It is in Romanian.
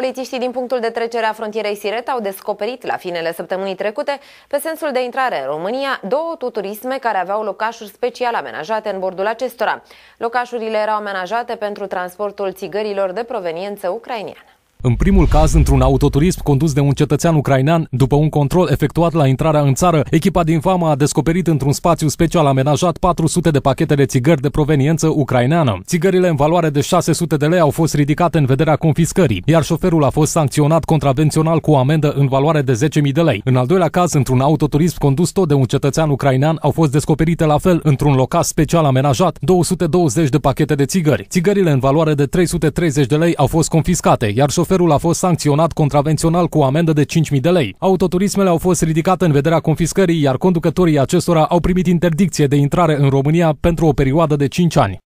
Polițiștii din punctul de trecere a frontierei Siret au descoperit la finele săptămânii trecute, pe sensul de intrare în România, două tuturisme care aveau locașuri special amenajate în bordul acestora. Locașurile erau amenajate pentru transportul țigărilor de proveniență ucraineană. În primul caz, într-un autoturism condus de un cetățean ucrainean, după un control efectuat la intrarea în țară, echipa din FAMA a descoperit într-un spațiu special amenajat 400 de pachete de țigări de proveniență ucraineană. Țigările în valoare de 600 de lei au fost ridicate în vederea confiscării, iar șoferul a fost sancționat contravențional cu o amendă în valoare de 10.000 de lei. În al doilea caz, într-un autoturism condus tot de un cetățean ucrainean, au fost descoperite la fel, într-un locaș special amenajat, 220 de pachete de țigări. Țigările în valoare de 330 de lei au fost confiscate, iar șoferul șoferul a fost sancționat contravențional cu o amendă de 5.000 de lei. Autoturismele au fost ridicate în vederea confiscării, iar conducătorii acestora au primit interdicție de intrare în România pentru o perioadă de 5 ani.